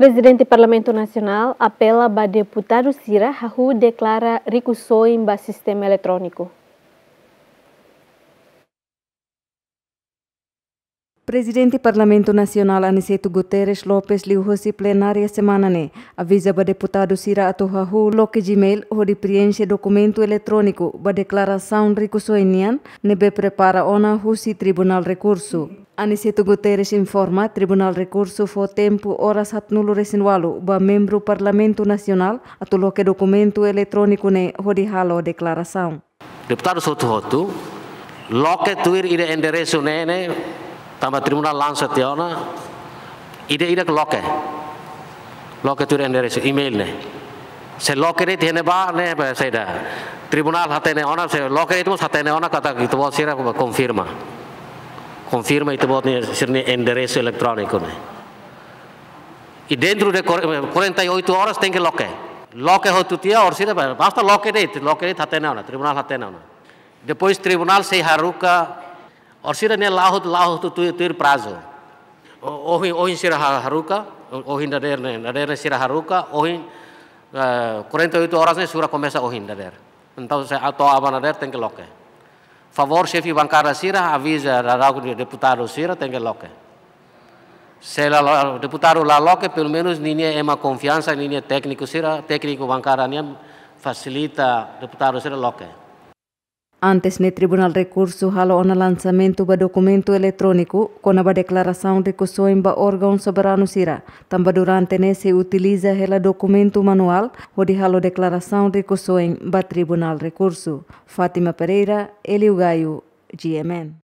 Presidente do Parlamento Nacional apela para deputado Cira Rahu declara recursões para sistema eletrônico. Presidente do Parlamento Nacional Aniceto Guterres Lopes liuhosi plenária semana ne avisa ba deputado Sira Atohahu loke Gmail hori preenche documento eletrônico ba declaração rico soinian nebe prepara ona husi tribunal rekursu. Aniceto Guterres informa Tribunal Recurso fo tempo horas hatnulu resin walu ba membro Parlamento Nacional atulo que documento eletrônico ne hodi halo declaração. Deputado Soto Roto, loque tuir ide endereço nene tamba Tribunal lança ya teona ide ide loke, loke tuir endereço email ne. Se loke ne tiene ba ne ba seda. Tribunal hatene ona se loke itu hatene ona kata gitu wasira konfirma conferma potrebbe indirizzo elettronico. E dentro le 48 ore tem que loque. Loque ho tutia or sira basta loque de loque de thate na tribunal hate na. Depois tribunal sei haruka or sira e ne laho laho tu tu tir prazo. Ohi ohi sira haruka ohi nader ne nader sira haruka ohi 48 horas ne sura komesa ohi nader. Entau se ato abanader tem que loque. favor, chefe bancário Sira avisa ao deputado Sira tem que loque. Se o deputado lá loque, pelo menos linha é uma confiança, linha técnico Cira, técnico bancário facilita deputado Sira loque. Antes no Tribunal Recurso halo o lançamento do documento eletrônico kona a declaração de kussoin ba órgão soberano sira. também durante nesse se utiliza o documento manual ou de halo declaração de kussoin ba Tribunal Recurso. Fátima Pereira, Elio Gaio, GMN.